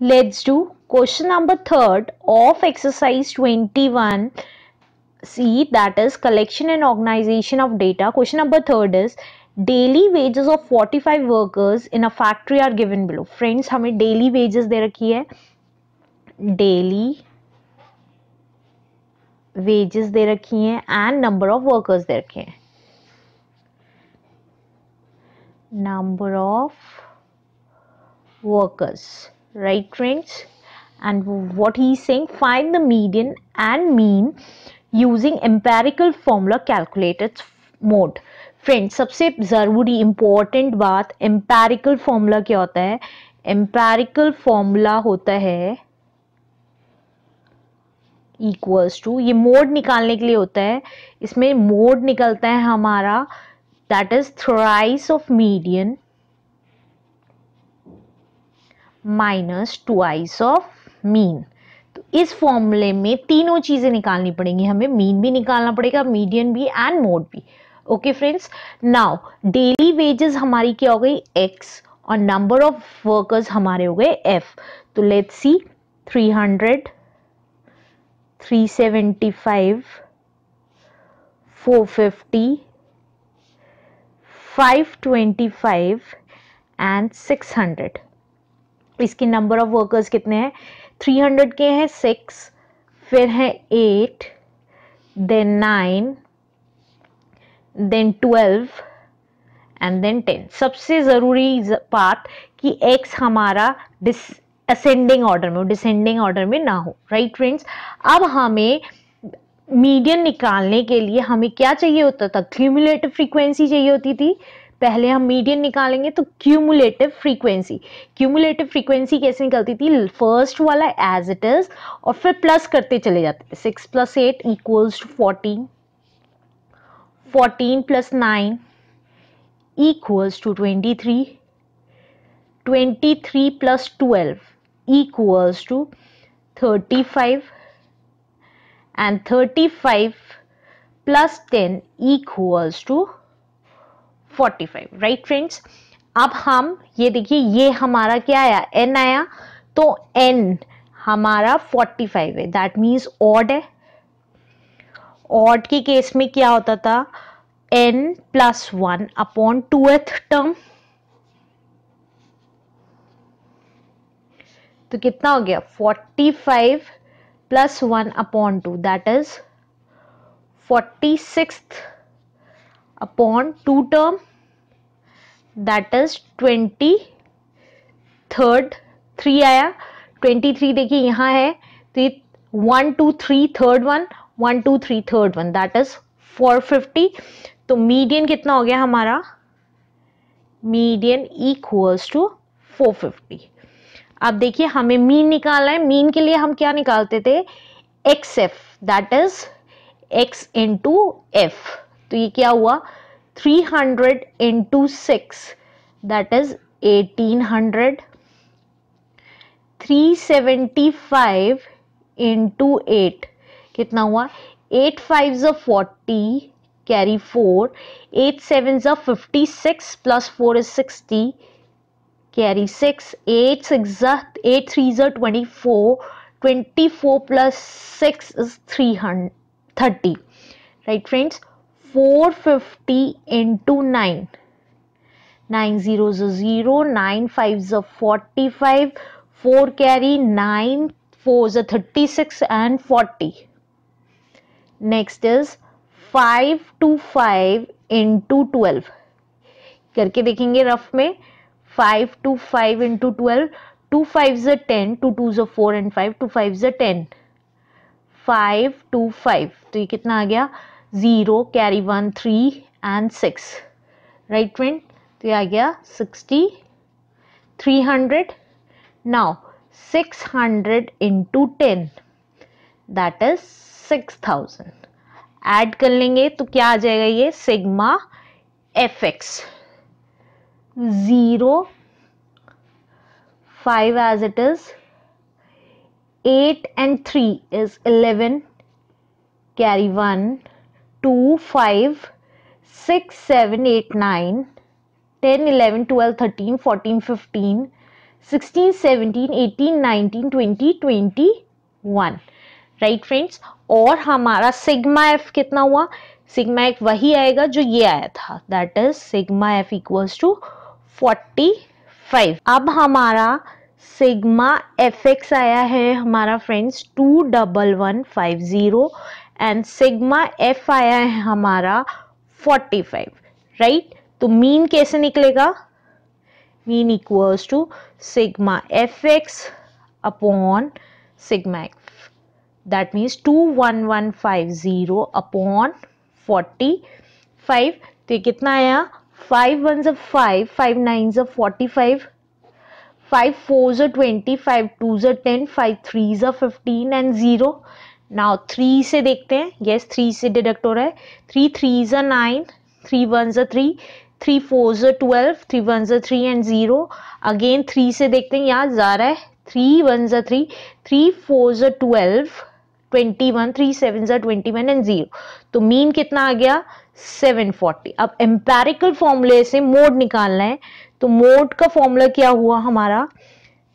let's do question number third of exercise 21 see that is collection and organization of data question number third is daily wages of 45 workers in a factory are given below friends how many daily wages there are here daily wages there are and number of workers there are number of workers right friends and what he is saying find the median and mean using empirical formula calculated mode friends सबसे ज़रूरी important बात empirical formula क्या होता है empirical formula होता है equals to ये mode निकालने के लिए होता है इसमें मोड निकलता है हमारा that is thrice of median minus twice of mean तो इस फॉर्मूले में तीनों चीज़ें निकालनी पड़ेंगी हमें मीन भी निकालना पड़ेगा मीडियन भी एंड मोड भी okay friends now daily wages हमारी क्या हो गई एक्स और नंबर ऑफ वर्कर्स हमारे हो गए एफ तो लेट्स सी 300 375 450 525 and 600 इसके नंबर ऑफ वर्कर्स कितने हैं 300 के हैं सिक्स फिर है eight then nine then twelve and then ten सबसे ज़रूरी बात कि एक्स हमारा डिस असेंडिंग ऑर्डर में डिसेंडिंग ऑर्डर में ना हो राइट फ्रेंड्स अब हमें मीडियन निकालने के लिए हमें क्या चाहिए होता था क्यूमुलेटिव फ्रीक्वेंसी चाहिए होती थी पहले हम मीडियन निकालेंगे तो क्यूमुलेटिव फ्रीक्वेंसी क्यूमुलेटिव फ्रीक्वेंसी कैसे निकलती थी फर्स्ट वाला एज इट इज और फिर प्लस करते चले जाते थे six plus eight equals to fourteen fourteen plus nine equals to twenty three twenty three plus twelve equals to thirty five and thirty five plus ten equals to 45 right friends अब हम ये देखिए ये हमारा क्या आया एन आया तो एन हमारा 45 है दैट मीन्स ऑड है ऑड के केस में क्या होता था N plus one upon eighth term तो कितना हो गया 45 plus one upon two that is forty six upon two term that is twenty third three आया ट्वेंटी थ्री देखिए यहां है तो ये one two three third one one two three third one that is four fifty तो median कितना हो गया हमारा median equals to four fifty अब देखिए हमें मीन निकालना है मीन के लिए हम क्या निकालते थे X F that is X into F तो ये क्या हुआ 300 hundred into six that is eighteen five into eight कितना हुआ एट फाइव ज़ा forty carry four eight seven ज fifty six plus four is sixty carry six eight six eight three ज़ा twenty four twenty four plus six is three hundred thirty right friends four fifty into nine nine zero zero nine five ज़ forty five four carry nine four ज़ thirty six and forty next is five two five into twelve करके देखेंगे rough में five two five into twelve two five ज़ ten two two ज़ four and five two five ज़ ten five two five तो ये कितना आ गया zero carry one three and six right twenty तो आ गया sixty three hundred now six hundred into ten that is six thousand add कर लेंगे तो क्या आ जाएगा ये sigma F X zero five as it is eight and three is eleven carry one two five six seven eight nine ten eleven twelve thirteen fourteen fifteen sixteen seventeen eighteen nineteen twenty twenty one right friends और हमारा sigma F कितना हुआ sigma F वही आएगा जो ये आया था that is sigma F equals to forty five अब हमारा सिग्मा एफ एक्स आया है हमारा friends two double one five zero and sigma F आया है हमारा 45 राइट right? तो मीन कैसे निकलेगा mean equals to sigma F X upon sigma X five zero upon forty five तो ये कितना आया फाइव वन ज़ फाइव फाइव नाइन ज़ फोर्टी फाइव फाइव फोर ज़ ट्वेंटी फाइव टू ज़ टेन फाइव थ्री ज़ fifteen and zero now three से देखते हैं यस थ्री से डिडक्ट हो रहा है थ्री थ्री ज नाइन थ्री वन ज थ्री थ्री फोर ज ट्वेल्व थ्री वन ज three and zero again three से देखते हैं यहाँ जा रहा है थ्री वन ज थ्री थ्री फोर ज twelve twenty one three seven ज़ा ट्वेंटी वन एंड ज़ीरो तो मीन कितना आ गया सेवन फोर्टी अब एम्पेरिकल फॉर्मूले से मोड निकालना है तो मोड का फॉर्मूला क्या हुआ हमारा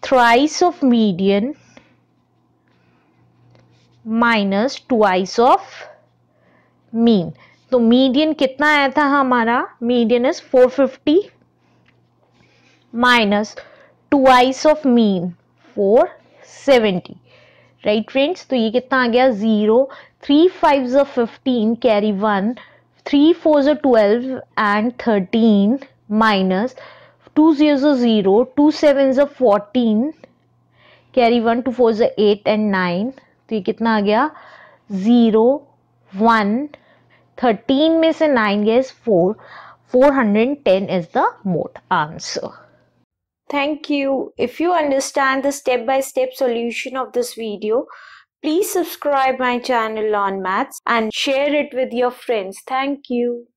thrice of median minus twice of mean तो मीडियन कितना आया था हमारा median is 450 minus twice of mean 470 right friends तो ये कितना आ गया जीरो थ्री फाइव जो fifteen carry one three four जो twelve and thirteen minus two zero जो जीरो टू सेवन जो fourteen carry one two four जो एट एंड नाइन तो ये कितना आ गया ज़ीरो वन थर्टीन में से nine guess four four hundred ten is the mote answer thank you if you understand the step by step solution of this video please subscribe my channel on maths and share it with your friends thank you